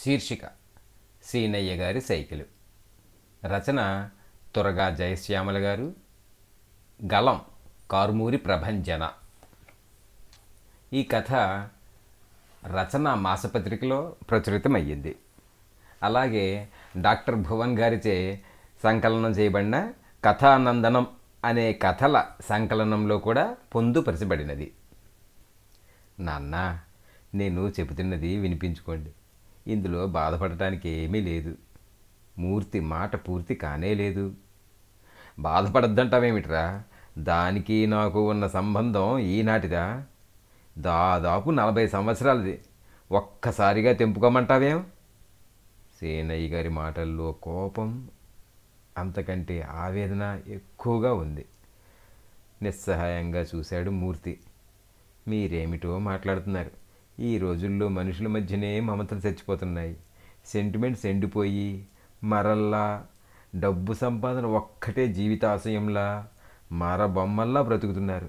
శీర్షిక సీనయ్య గారి సైకిల్ రచన తురగా జయశ్యామల గారు గలం కార్మూరి ప్రభంజన ఈ కథ రచన మాసపత్రికలో ప్రచురితమయ్యింది అలాగే డాక్టర్ భువన్ గారిచే సంకలనం చేయబడిన కథానందనం అనే కథల సంకలనంలో కూడా పొందుపరచబడినది నాన్న నేను చెబుతున్నది వినిపించుకోండి ఇందులో బాధపడటానికి ఏమీ లేదు మూర్తి మాట పూర్తి కానే లేదు బాధపడద్దంటావేమిట్రా దానికి నాకు ఉన్న సంబంధం ఈనాటిదా దాదాపు నలభై సంవత్సరాలది ఒక్కసారిగా తెంపుకోమంటావేం సేనయ్య గారి మాటల్లో కోపం అంతకంటే ఆవేదన ఎక్కువగా ఉంది నిస్సహాయంగా చూశాడు మూర్తి మీరేమిటో మాట్లాడుతున్నారు ఈ రోజుల్లో మనుషుల మధ్యనే మమతలు చచ్చిపోతున్నాయి సెంటిమెంట్స్ ఎండిపోయి మరల్లా డబ్బు సంపాదన ఒక్కటే జీవితాశయంలా మర బొమ్మల్లా బ్రతుకుతున్నారు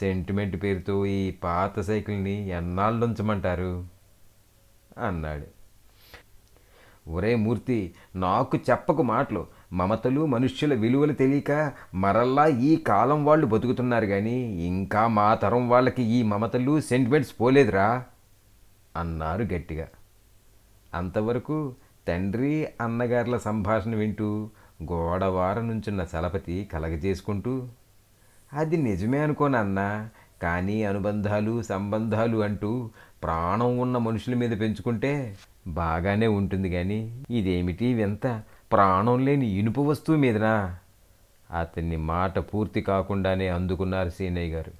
సెంటిమెంట్ పేరుతో ఈ పాత సైకిల్ని ఎన్నాళ్ళు ఉంచమంటారు అన్నాడు ఒరే మూర్తి నాకు చెప్పకు మాటలు మమతలు మనుష్యుల విలువలు తెలియక మరల్లా ఈ కాలం వాళ్ళు బతుకుతున్నారు కానీ ఇంకా మా తరం వాళ్ళకి ఈ మమతలు సెంటిమెంట్స్ పోలేదురా అన్నారు గట్టిగా అంతవరకు తండ్రి అన్నగారుల సంభాషణ వింటూ గోడవార నుంచున్న సలపతి కలగజేసుకుంటూ అది నిజమే అనుకోనన్నా కానీ అనుబంధాలు సంబంధాలు అంటూ ప్రాణం ఉన్న మనుషుల మీద పెంచుకుంటే బాగానే ఉంటుంది కానీ ఇదేమిటి వింత ప్రాణం లేని ఇనుప వస్తువు మీదనా అతన్ని మాట పూర్తి కాకుండానే అందుకున్నారు సీనయ్య గారు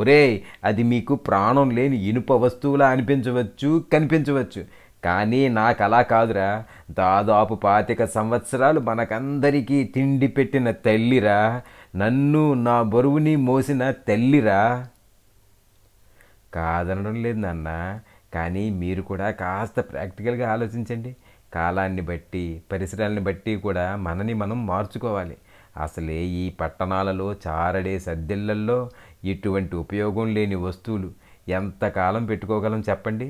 ఒరే అది మీకు ప్రాణం లేని ఇనుప వస్తువులా అనిపించవచ్చు కనిపించవచ్చు కానీ నాకు అలా కాదురా దాదాపు పాతిక సంవత్సరాలు మనకందరికీ తిండి పెట్టిన తల్లిరా నన్ను నా బరువుని మోసిన తల్లిరా కాదనడం లేదు నాన్న కానీ మీరు కూడా కాస్త ప్రాక్టికల్గా ఆలోచించండి కాలాన్ని బట్టి పరిసరాలని బట్టి కూడా మనని మనం మార్చుకోవాలి అసలే ఈ పట్టణాలలో చారడే సద్దెళ్లల్లో ఇటువంటి ఉపయోగం లేని వస్తువులు ఎంతకాలం పెట్టుకోగలం చెప్పండి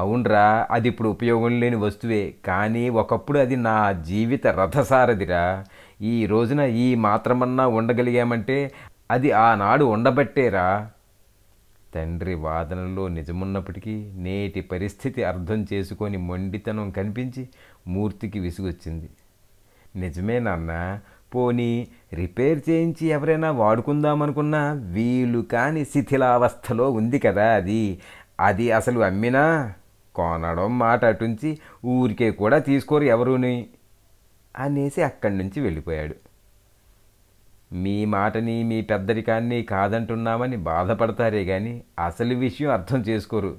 అవునరా అది ఇప్పుడు ఉపయోగం లేని వస్తువే కానీ ఒకప్పుడు అది నా జీవిత రథసారదిరా ఈ రోజున ఈ మాత్రమన్నా ఉండగలిగామంటే అది ఆనాడు ఉండబట్టేరా తండ్రి వాదనలో నిజమున్నప్పటికీ నేటి పరిస్థితి అర్థం చేసుకొని మొండితనం కనిపించి మూర్తికి విసుగొచ్చింది నిజమే నాన్న పోనీ రిపేర్ చేయించి ఎవరైనా వాడుకుందామనుకున్నా వీలు కాని శిథిలావస్థలో ఉంది కదా అది అది అసలు అమ్మినా కొనడం మాట అటుంచి ఊరికే కూడా తీసుకోరు ఎవరుని అనేసి అక్కడి నుంచి వెళ్ళిపోయాడు మీ మాటని మీ పెద్దరికాన్ని కాదంటున్నామని బాధపడతారే కానీ అసలు విషయం అర్థం చేసుకోరు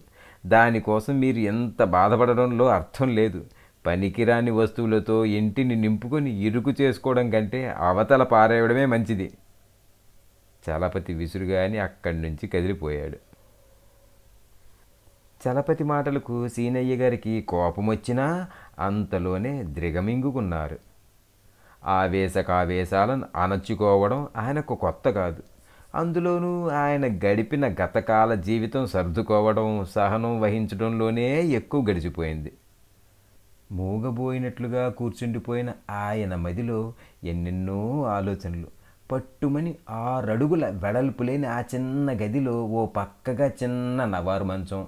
దానికోసం మీరు ఎంత బాధపడడంలో అర్థం లేదు పనికిరాని వస్తువులతో ఇంటిని నింపుకొని ఇరుకు చేసుకోవడం కంటే అవతల పారేయడమే మంచిది చలపతి విసురుగాని అక్కడి నుంచి కదిలిపోయాడు చలపతి మాటలకు సీనయ్య గారికి కోపం వచ్చినా అంతలోనే ద్రిగమింగుకున్నారు ఆవేశకావేశాలను అనచ్చుకోవడం ఆయనకు కొత్త కాదు అందులోనూ ఆయన గడిపిన గతకాల జీవితం సర్దుకోవడం సహనం వహించడంలోనే ఎక్కువ గడిచిపోయింది మూగబోయినట్లుగా కూర్చుండిపోయిన ఆయన మదిలో ఎన్నెన్నో ఆలోచనలు పట్టుమని ఆరడుగుల వెడల్పు లేని ఆ చిన్న గదిలో ఓ పక్కగా చిన్న నవారు మంచం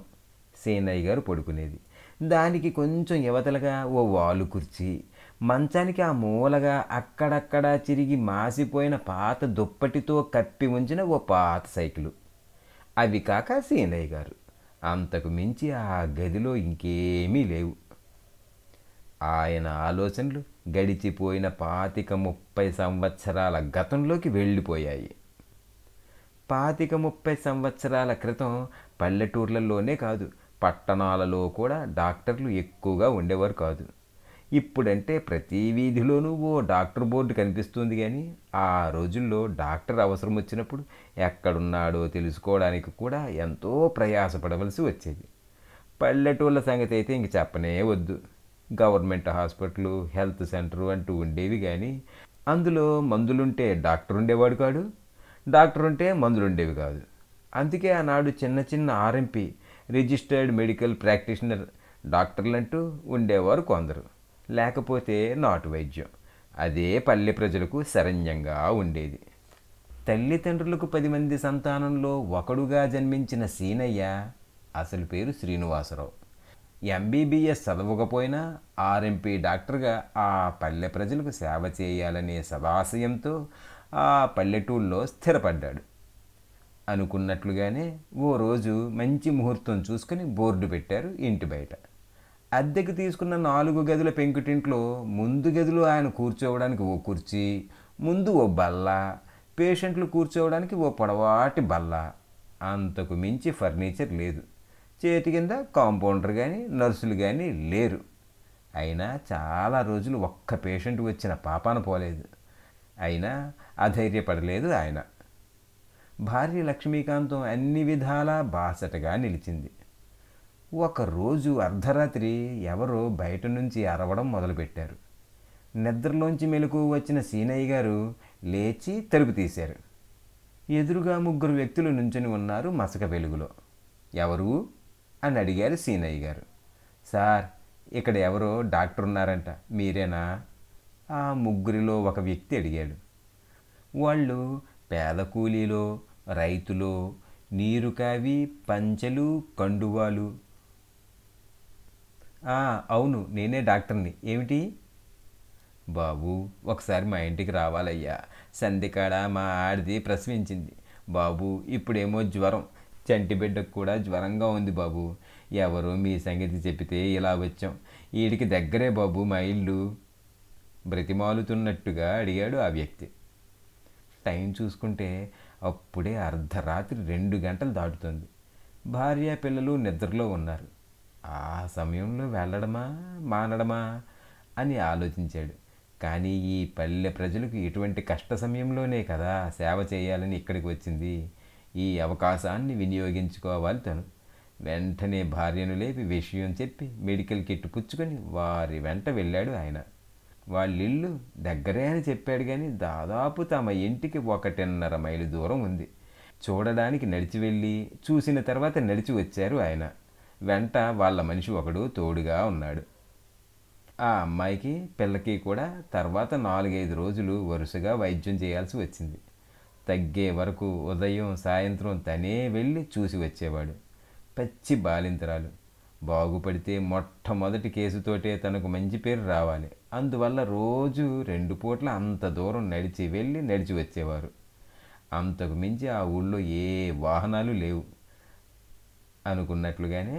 సేనయ్య గారు పడుకునేది దానికి కొంచెం యువతలుగా ఓ వాలు కుర్చీ మంచానికి ఆ మూలగా అక్కడక్కడ చిరిగి మాసిపోయిన పాత దుప్పటితో కప్పి ఉంచిన ఓ పాత సైకిలు అవి కాక సేనయ్య గారు అంతకు మించి ఆ గదిలో ఇంకేమీ లేవు ఆయన ఆలోచనలు గడిచిపోయిన పాతిక ముప్పై సంవత్సరాల గతంలోకి వెళ్ళిపోయాయి పాతిక ముప్పై సంవత్సరాల క్రితం పల్లెటూర్లలోనే కాదు పట్టణాలలో కూడా డాక్టర్లు ఎక్కువగా ఉండేవారు కాదు ఇప్పుడంటే ప్రతి వీధిలోనూ ఓ డాక్టర్ బోర్డు కనిపిస్తుంది కానీ ఆ రోజుల్లో డాక్టర్ అవసరం వచ్చినప్పుడు ఎక్కడున్నాడో తెలుసుకోవడానికి కూడా ఎంతో ప్రయాసపడవలసి వచ్చేది పల్లెటూళ్ళ సంగతి అయితే ఇంక చెప్పనే వద్దు గవర్నమెంట్ హాస్పిటల్ హెల్త్ సెంటర్ అంటూ ఉండేవి కానీ అందులో మందులుంటే డాక్టర్ ఉండేవాడు కాడు డాక్టర్ ఉంటే మందులు ఉండేవి కాదు అందుకే ఆనాడు చిన్న చిన్న ఆర్ఎంపీ రిజిస్టర్డ్ మెడికల్ ప్రాక్టీషనర్ డాక్టర్లు అంటూ ఉండేవారు కొందరు లేకపోతే నాటు వైద్యం అదే పల్లె ప్రజలకు శరణ్యంగా ఉండేది తల్లిదండ్రులకు పది మంది సంతానంలో ఒకడుగా జన్మించిన సీనయ్య అసలు పేరు శ్రీనివాసరావు ఎంబీబీఎస్ చదవకపోయినా ఆర్ఎంపీ డాక్టర్గా ఆ పల్లె ప్రజలకు సేవ చేయాలనే సదాశయంతో ఆ పల్లెటూళ్ళలో స్థిరపడ్డాడు అనుకున్నట్లుగానే ఓ రోజు మంచి ముహూర్తం చూసుకుని బోర్డు పెట్టారు ఇంటి బయట అద్దెకు తీసుకున్న నాలుగు గదుల పెంకుటింట్లో ముందు గదిలో ఆయన కూర్చోవడానికి ఓ కుర్చీ ముందు ఓ బల్ల పేషెంట్లు కూర్చోవడానికి ఓ పొడవాటి బల్ల అంతకు మించి ఫర్నిచర్ లేదు చేతి కింద కాంపౌండర్ కానీ నర్సులు కానీ లేరు అయినా చాలా రోజులు ఒక్క పేషెంట్ వచ్చిన పాపాన పోలేదు అయినా అధైర్యపడలేదు ఆయన భార్య లక్ష్మీకాంతం అన్ని విధాలా బాసటగా నిలిచింది ఒకరోజు అర్ధరాత్రి ఎవరో బయట నుంచి అరవడం మొదలుపెట్టారు నిద్రలోంచి మెలకు వచ్చిన సీనయ్య గారు లేచి తలుపు తీశారు ఎదురుగా ముగ్గురు వ్యక్తులు నుంచొని ఉన్నారు మసక వెలుగులో ఎవరు అని అడిగారు సీనయ్య గారు సార్ ఇక్కడ ఎవరో డాక్టర్ ఉన్నారంట మీరేనా ఆ ముగ్గురిలో ఒక వ్యక్తి అడిగాడు వాళ్ళు పేద కూలీలో రైతులో నీరు కావి పంచెలు కండువాలు అవును నేనే డాక్టర్ని ఏమిటి బాబు ఒకసారి మా ఇంటికి రావాలయ్యా సంధికాడ మా ఆడిది ప్రసవించింది బాబు ఇప్పుడేమో జ్వరం చంటి బిడ్డకు కూడా జ్వరంగా ఉంది బాబు ఎవరో మీ సంగతి చెబితే ఇలా వచ్చాం వీడికి దగ్గరే బాబు మా ఇల్లు బ్రతిమాలుతున్నట్టుగా అడిగాడు ఆ వ్యక్తి టైం చూసుకుంటే అప్పుడే అర్ధరాత్రి రెండు గంటలు దాటుతుంది భార్య పిల్లలు నిద్రలో ఉన్నారు ఆ సమయంలో వెళ్ళడమా మానడమా అని ఆలోచించాడు కానీ ఈ పల్లె ప్రజలకు ఇటువంటి కష్ట సమయంలోనే కదా సేవ చేయాలని ఇక్కడికి వచ్చింది ఈ అవకాశాన్ని వినియోగించుకోవాలి తను వెంటనే భార్యను లేపి విషయం చెప్పి మెడికల్ కిట్ పుచ్చుకొని వారి వెంట వెళ్ళాడు ఆయన వాళ్ళిల్లు దగ్గరే అని చెప్పాడు కానీ దాదాపు తమ ఇంటికి ఒకటిన్నర మైలు దూరం ఉంది చూడడానికి నడిచి వెళ్ళి చూసిన తర్వాత నడిచి వచ్చారు ఆయన వెంట వాళ్ళ మనిషి ఒకడు తోడుగా ఉన్నాడు ఆ అమ్మాయికి పిల్లకి కూడా తర్వాత నాలుగైదు రోజులు వరుసగా వైద్యం చేయాల్సి వచ్చింది తగ్గే వరకు ఉదయం సాయంత్రం తనే వెళ్ళి చూసి వచ్చేవాడు పచ్చి బాలింతరాలు బాగుపడితే మొట్టమొదటి కేసుతోటే తనకు మంచి పేరు రావాలి అందువల్ల రోజు రెండు పూట్ల అంత దూరం నడిచి వెళ్ళి నడిచి వచ్చేవారు అంతకు మించి ఆ ఊళ్ళో ఏ వాహనాలు లేవు అనుకున్నట్లుగానే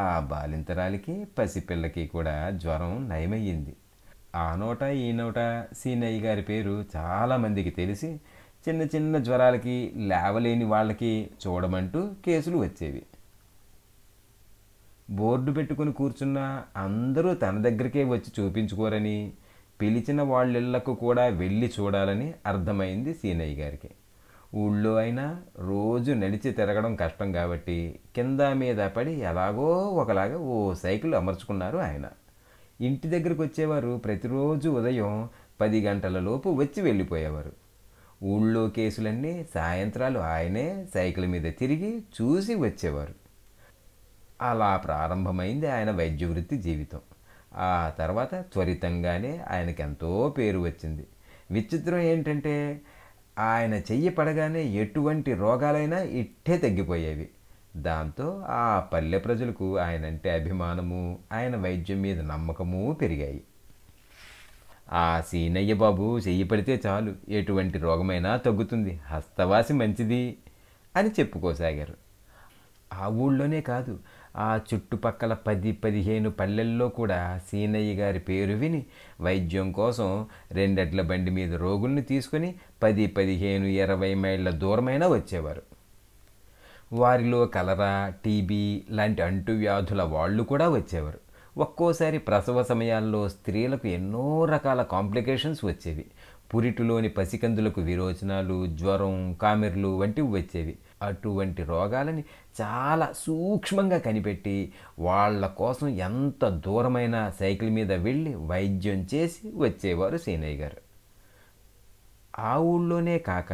ఆ బాలింతరాలకి పసిపిల్లకి కూడా జ్వరం నయమయ్యింది ఆ నోట ఈ నోట సీనయ్య గారి పేరు చాలామందికి తెలిసి చిన్న చిన్న జ్వరాలకి లేవలేని వాళ్ళకి చూడమంటూ కేసులు వచ్చేవి బోర్డు పెట్టుకుని కూర్చున్న అందరూ తన దగ్గరికే వచ్చి చూపించుకోరని పిలిచిన వాళ్ళిళ్లకు కూడా వెళ్ళి చూడాలని అర్థమైంది సీనయ్య గారికి ఊళ్ళో అయినా రోజు నడిచి తిరగడం కష్టం కాబట్టి కింద మీద పడి ఎలాగో ఒకలాగా ఓ సైకిల్ అమర్చుకున్నారు ఆయన ఇంటి దగ్గరకు వచ్చేవారు ప్రతిరోజు ఉదయం పది గంటలలోపు వచ్చి వెళ్ళిపోయేవారు ఊళ్ళో కేసులన్నీ సాయంత్రాలు ఆయనే సైకిల్ మీద తిరిగి చూసి వచ్చేవారు అలా ప్రారంభమైంది ఆయన వైద్య వృత్తి జీవితం ఆ తర్వాత త్వరితంగానే ఆయనకి ఎంతో పేరు వచ్చింది విచిత్రం ఏంటంటే ఆయన చెయ్యి పడగానే ఎటువంటి రోగాలైనా ఇట్టే తగ్గిపోయేవి దాంతో ఆ పల్లె ప్రజలకు ఆయనంటే అభిమానము ఆయన వైద్యం మీద నమ్మకము పెరిగాయి ఆ సీనయ్య బాబు చెయ్యి పడితే చాలు ఎటువంటి రోగమైనా తగ్గుతుంది హస్తవాసి మంచిది అని చెప్పుకోసాగారు ఆ ఊళ్ళోనే కాదు ఆ చుట్టుపక్కల పది పదిహేను పల్లెల్లో కూడా సీనయ్య గారి పేరు విని వైద్యం కోసం రెండట్ల బండి మీద రోగుల్ని తీసుకుని పది పదిహేను ఇరవై మైళ్ళ దూరమైనా వచ్చేవారు వారిలో కలరా టీబీ లాంటి అంటువ్యాధుల వాళ్ళు కూడా వచ్చేవారు ఒక్కోసారి ప్రసవ సమయాల్లో స్త్రీలకు ఎన్నో రకాల కాంప్లికేషన్స్ వచ్చేవి పురిటిలోని పసికందులకు విరోచనాలు జ్వరం కామెర్లు వంటివి వచ్చేవి అటువంటి రోగాలని చాలా సూక్ష్మంగా కనిపెట్టి వాళ్ళ కోసం ఎంత దూరమైన సైకిల్ మీద వెళ్ళి వైద్యం చేసి వచ్చేవారు సీనయ్య గారు ఆ ఊళ్ళోనే కాక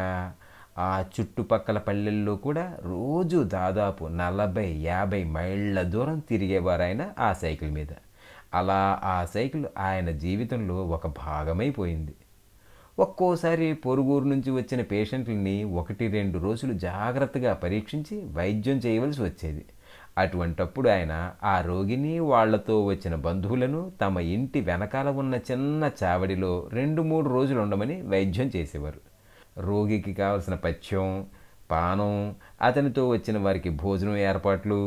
ఆ చుట్టుపక్కల పల్లెల్లో కూడా రోజు దాదాపు నలభై యాభై మైళ్ళ దూరం తిరిగేవారు ఆయన ఆ సైకిల్ మీద అలా ఆ సైకిల్ ఆయన జీవితంలో ఒక భాగమైపోయింది ఒక్కోసారి పొరుగురు నుంచి వచ్చిన పేషెంట్లని ఒకటి రెండు రోజులు జాగ్రత్తగా పరీక్షించి వైద్యం చేయవలసి వచ్చేది అటువంటప్పుడు ఆయన ఆ రోగిని వాళ్లతో వచ్చిన బంధువులను తమ ఇంటి వెనకాల ఉన్న చిన్న చావడిలో రెండు మూడు రోజులు ఉండమని వైద్యం చేసేవారు రోగికి కావలసిన పథ్యం పానం అతనితో వచ్చిన వారికి భోజనం ఏర్పాట్లు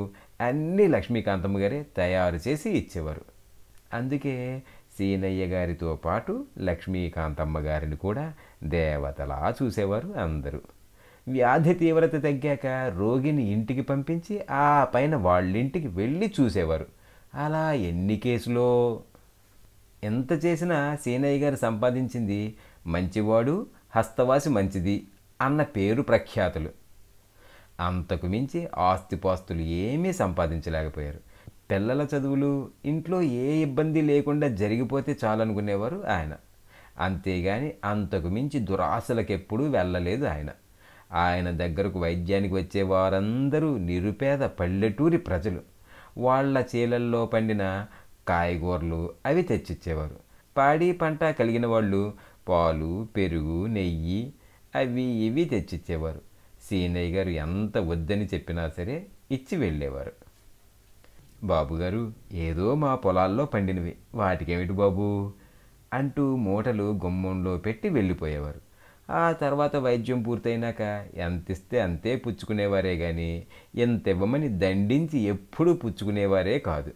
అన్నీ లక్ష్మీకాంతమ్మ గారే తయారు చేసి ఇచ్చేవారు అందుకే సీనయ్య గారితో పాటు లక్ష్మీకాంతమ్మ గారిని కూడా దేవతలా చూసేవారు అందరూ వ్యాధి తీవ్రత తగ్గాక రోగిని ఇంటికి పంపించి ఆ పైన వాళ్ళింటికి వెళ్ళి చూసేవారు అలా ఎన్ని కేసులో ఎంత చేసినా సీనయ్య గారు సంపాదించింది మంచివాడు హస్తవాసి మంచిది అన్న పేరు ప్రఖ్యాతులు అంతకు మించి ఆస్తిపాస్తులు ఏమీ సంపాదించలేకపోయారు పిల్లల చదువులు ఇంట్లో ఏ ఇబ్బంది లేకుండా జరిగిపోతే చాలనుకునేవారు ఆయన అంతేగాని అంతకు మించి దురాశలకెప్పుడూ వెళ్ళలేదు ఆయన ఆయన దగ్గరకు వైద్యానికి వచ్చే వారందరూ నిరుపేద పల్లెటూరి ప్రజలు వాళ్ళ చీలల్లో పండిన కాయగూరలు అవి తెచ్చిచ్చేవారు పాడి పంట కలిగిన వాళ్ళు పాలు పెరుగు నెయ్యి అవి ఇవి తెచ్చిచ్చేవారు సీనయ్య గారు ఎంత వద్దని చెప్పినా సరే ఇచ్చి వెళ్ళేవారు బాబుగారు ఏదో మా పొలాల్లో పండినవి వాటికేమిటి బాబు అంటూ మూటలు గుమ్మంలో పెట్టి వెళ్ళిపోయేవారు ఆ తర్వాత వైద్యం పూర్తయినాక ఎంత ఇస్తే అంతే పుచ్చుకునేవారే కానీ ఎంత ఇవ్వమని దండించి ఎప్పుడూ పుచ్చుకునేవారే కాదు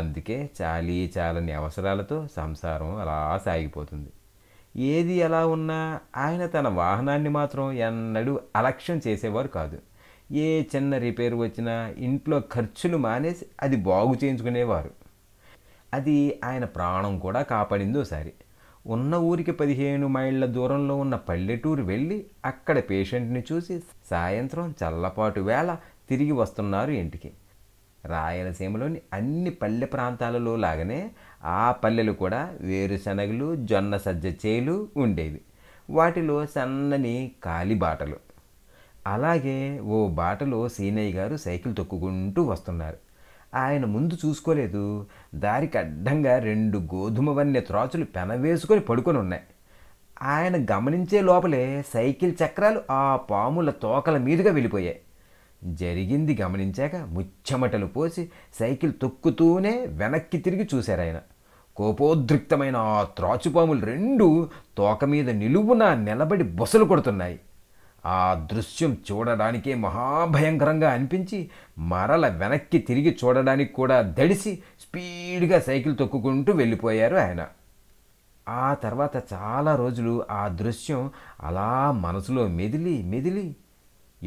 అందుకే చాలీ చాలని అవసరాలతో సంసారం అలా సాగిపోతుంది ఏది ఎలా ఉన్నా ఆయన తన వాహనాన్ని మాత్రం ఎన్నడూ అలక్ష్యం చేసేవారు కాదు ఏ చిన్న రిపేర్ వచ్చినా ఇంట్లో ఖర్చులు మానేసి అది బాగు చేయించుకునేవారు అది ఆయన ప్రాణం కూడా కాపాడింది ఒకసారి ఉన్న ఊరికి పదిహేను మైళ్ళ దూరంలో ఉన్న పల్లెటూరు వెళ్ళి అక్కడ పేషెంట్ని చూసి సాయంత్రం చల్లపాటు వేళ తిరిగి వస్తున్నారు ఇంటికి రాయలసీమలోని అన్ని పల్లె ప్రాంతాలలో లాగానే ఆ పల్లెలు కూడా వేరుశనగలు జొన్న సజ్జ చేలు ఉండేవి వాటిలో సన్నని కాలి బాటలు అలాగే ఓ బాటలో సీనయ్య గారు సైకిల్ తొక్కుకుంటూ వస్తున్నారు ఆయన ముందు చూసుకోలేదు దారికి అడ్డంగా రెండు గోధుమ వన్య త్రాచులు పెనవేసుకొని పడుకొని ఉన్నాయి ఆయన గమనించే లోపలే సైకిల్ చక్రాలు ఆ పాముల తోకల మీదుగా వెళ్ళిపోయాయి జరిగింది గమనించాక ముచ్చమటలు పోసి సైకిల్ తొక్కుతూనే వెనక్కి తిరిగి చూశారాయన కోపోద్రిక్తమైన ఆ త్రాచుపాములు రెండు తోక మీద నిలువున నిలబడి బొసలు కొడుతున్నాయి ఆ దృశ్యం చూడడానికే మహాభయంకరంగా అనిపించి మరల వెనక్కి తిరిగి చూడడానికి కూడా దడిసి స్పీడ్గా సైకిల్ తొక్కుకుంటూ వెళ్ళిపోయారు ఆయన ఆ తర్వాత చాలా రోజులు ఆ దృశ్యం అలా మనసులో మెదిలి మెదిలి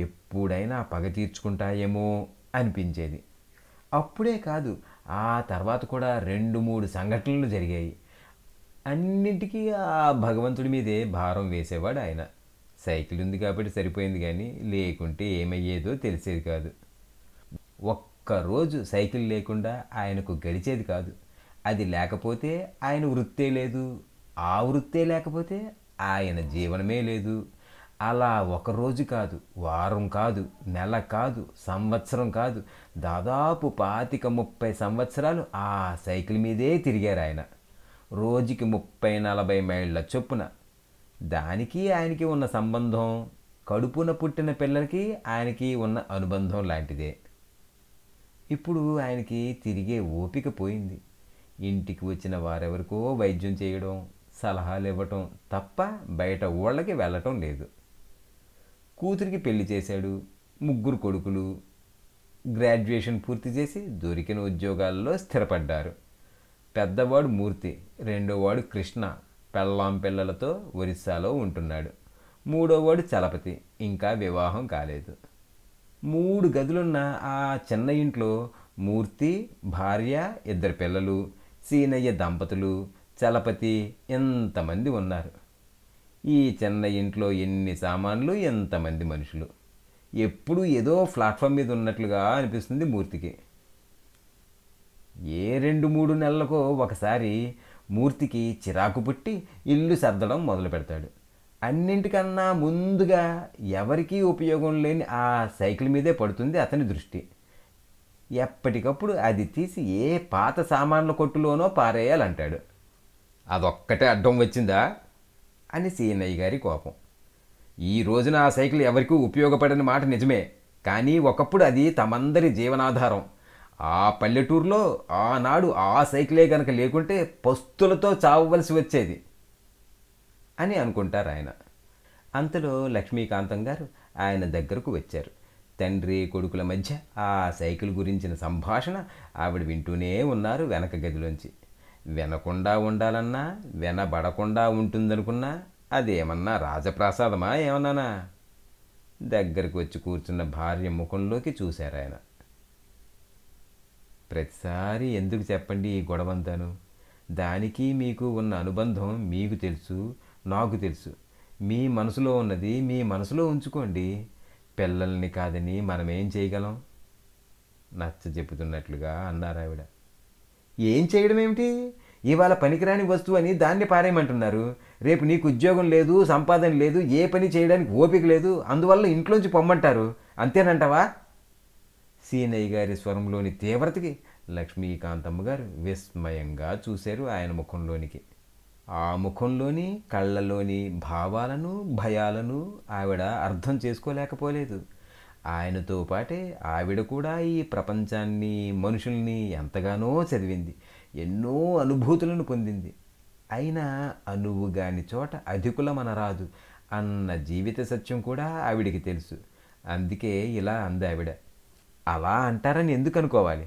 ఎప్పుడైనా పగ తీర్చుకుంటాయేమో అనిపించేది అప్పుడే కాదు ఆ తర్వాత కూడా రెండు మూడు సంఘటనలు జరిగాయి అన్నిటికీ ఆ భగవంతుడి మీదే భారం వేసేవాడు ఆయన సైకిల్ ఉంది కాబట్టి సరిపోయింది కానీ లేకుంటే ఏమయ్యేదో తెలిసేది కాదు ఒక్కరోజు సైకిల్ లేకుండా ఆయనకు గడిచేది కాదు అది లేకపోతే ఆయన వృత్తే లేదు ఆ వృత్తే లేకపోతే ఆయన జీవనమే లేదు అలా ఒక రోజు కాదు వారం కాదు నెల కాదు సంవత్సరం కాదు దాదాపు పాతిక ముప్పై సంవత్సరాలు ఆ సైకిల్ మీదే తిరిగారు ఆయన రోజుకి ముప్పై నలభై మైళ్ళ చొప్పున దానికి ఆయనకి ఉన్న సంబంధం కడుపున పుట్టిన పిల్లలకి ఆయనకి ఉన్న అనుబంధం లాంటిదే ఇప్పుడు ఆయనకి తిరిగే ఓపిక పోయింది ఇంటికి వచ్చిన వారెవరికో వైద్యం చేయడం సలహాలు ఇవ్వటం తప్ప బయట ఊళ్ళకి వెళ్ళటం లేదు కూతురికి పెళ్లి చేశాడు ముగ్గురు కొడుకులు గ్రాడ్యుయేషన్ పూర్తి చేసి దొరికిన ఉద్యోగాల్లో స్థిరపడ్డారు పెద్దవాడు మూర్తి రెండోవాడు కృష్ణ పెళ్ళాం పిల్లలతో ఒరిస్సాలో ఉంటున్నాడు మూడోవాడు చలపతి ఇంకా వివాహం కాలేదు మూడు గదులున్న ఆ చిన్న ఇంట్లో మూర్తి భార్య ఇద్దరు పిల్లలు సీనయ్య దంపతులు చలపతి ఎంతమంది ఉన్నారు ఈ చిన్న ఇంట్లో ఎన్ని సామాన్లు ఎంతమంది మనుషులు ఎప్పుడు ఏదో ప్లాట్ఫామ్ మీద ఉన్నట్లుగా అనిపిస్తుంది మూర్తికి ఏ రెండు మూడు నెలలకు ఒకసారి మూర్తికి చిరాకు పుట్టి ఇల్లు సర్దడం మొదలు పెడతాడు అన్నింటికన్నా ముందుగా ఎవరికీ ఉపయోగం లేని ఆ సైకిల్ మీదే పడుతుంది అతని దృష్టి ఎప్పటికప్పుడు అది తీసి ఏ పాత సామాన్ల కొట్టులోనో పారేయాలంటాడు అదొక్కటే అడ్డం వచ్చిందా అని సీనయ్య గారి కోపం ఈ రోజున ఆ సైకిల్ ఎవరికీ ఉపయోగపడని మాట నిజమే కానీ ఒకప్పుడు అది తమందరి జీవనాధారం ఆ పల్లెటూరులో ఆనాడు ఆ సైకిలే గనక లేకుంటే పస్తులతో చావవలసి వచ్చేది అని అనుకుంటారు ఆయన అంతలో లక్ష్మీకాంతం గారు ఆయన దగ్గరకు వచ్చారు తండ్రి కొడుకుల మధ్య ఆ సైకిల్ గురించిన సంభాషణ ఆవిడ వింటూనే ఉన్నారు వెనక గదిలోంచి వినకుండా ఉండాలన్నా వినబడకుండా ఉంటుందనుకున్నా అదేమన్నా రాజప్రాసాదమా ఏమన్నానా దగ్గరికి వచ్చి కూర్చున్న భార్య ముఖంలోకి చూశారు ఆయన ప్రతిసారి ఎందుకు చెప్పండి ఈ గొడవంతాను దానికి మీకు ఉన్న అనుబంధం మీకు తెలుసు నాకు తెలుసు మీ మనసులో ఉన్నది మీ మనసులో ఉంచుకోండి పిల్లల్ని కాదని మనమేం చేయగలం నచ్చ చెబుతున్నట్లుగా అన్నారు ఆవిడ ఏం చేయడం ఏమిటి ఇవాళ పనికిరాని వస్తువు అని దాన్ని పారేయమంటున్నారు రేపు నీకు ఉద్యోగం లేదు సంపాదన లేదు ఏ పని చేయడానికి ఓపిక లేదు అందువల్ల ఇంట్లోంచి పొమ్మంటారు అంతేనంటావా సీనయ్య గారి స్వరంలోని తీవ్రతకి లక్ష్మీకాంతమ్మ గారు విస్మయంగా చూశారు ఆయన ముఖంలోనికి ఆ ముఖంలోని కళ్ళలోని భావాలను భయాలను ఆవిడ అర్థం చేసుకోలేకపోలేదు ఆయనతో పాటే ఆవిడ కూడా ఈ ప్రపంచాన్ని మనుషుల్ని ఎంతగానో చదివింది ఎన్నో అనుభూతులను పొందింది అయినా అనువుగాని చోట రాదు అన్న జీవిత సత్యం కూడా ఆవిడికి తెలుసు అందుకే ఇలా అంది ఆవిడ అలా అంటారని ఎందుకు అనుకోవాలి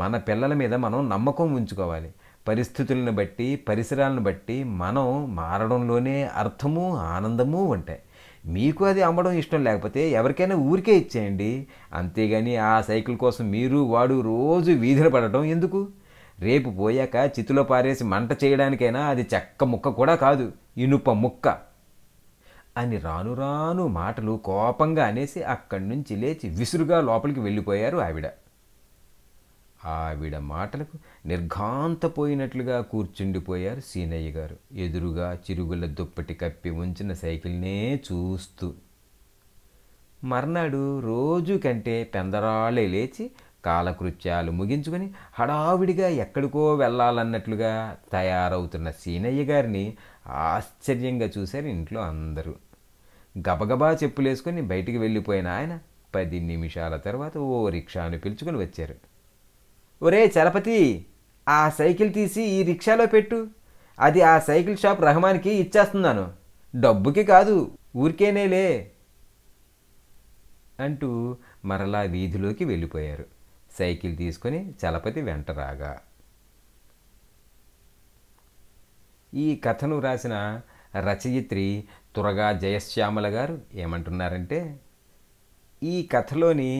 మన పిల్లల మీద మనం నమ్మకం ఉంచుకోవాలి పరిస్థితులను బట్టి పరిసరాలను బట్టి మనం మారడంలోనే అర్థము ఆనందము ఉంటాయి మీకు అది అమ్మడం ఇష్టం లేకపోతే ఎవరికైనా ఊరికే ఇచ్చేయండి అంతేగాని ఆ సైకిల్ కోసం మీరు వాడు రోజు వీధిన పడటం ఎందుకు రేపు పోయాక చితిలో పారేసి మంట చేయడానికైనా అది చెక్క ముక్క కూడా కాదు ఇనుప ముక్క అని రాను రాను మాటలు కోపంగా అనేసి అక్కడి నుంచి లేచి విసురుగా లోపలికి వెళ్ళిపోయారు ఆవిడ ఆవిడ మాటలకు నిర్ఘాంతపోయినట్లుగా కూర్చుండిపోయారు సీనయ్య గారు ఎదురుగా చిరుగుల దుప్పటి కప్పి ఉంచిన సైకిల్నే చూస్తూ మర్నాడు రోజు కంటే పెందరాళ్ళే లేచి కాలకృత్యాలు ముగించుకొని హడావిడిగా ఎక్కడికో వెళ్ళాలన్నట్లుగా తయారవుతున్న సీనయ్య గారిని ఆశ్చర్యంగా చూశారు ఇంట్లో అందరూ గబగబా చెప్పులేసుకొని బయటికి వెళ్ళిపోయిన ఆయన పది నిమిషాల తర్వాత ఓ రిక్షాను పిలుచుకొని వచ్చారు ఒరే చలపతి ఆ సైకిల్ తీసి ఈ రిక్షాలో పెట్టు అది ఆ సైకిల్ షాప్ రహమాన్కి ఇచ్చేస్తున్నాను డబ్బుకి కాదు ఊరికేనేలే అంటూ మరలా వీధిలోకి వెళ్ళిపోయారు సైకిల్ తీసుకొని చలపతి వెంట రాగా ఈ కథను రాసిన రచయిత్రి తురగా జయశ్యామల గారు ఏమంటున్నారంటే ఈ కథలోని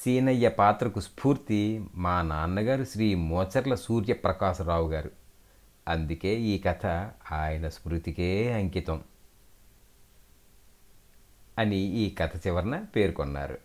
సీనయ్య పాత్రకు స్ఫూర్తి మా నాన్నగారు శ్రీ మోచర్ల సూర్యప్రకాశరావు గారు అందుకే ఈ కథ ఆయన స్మృతికే అంకితం అని ఈ కథ చివరన పేర్కొన్నారు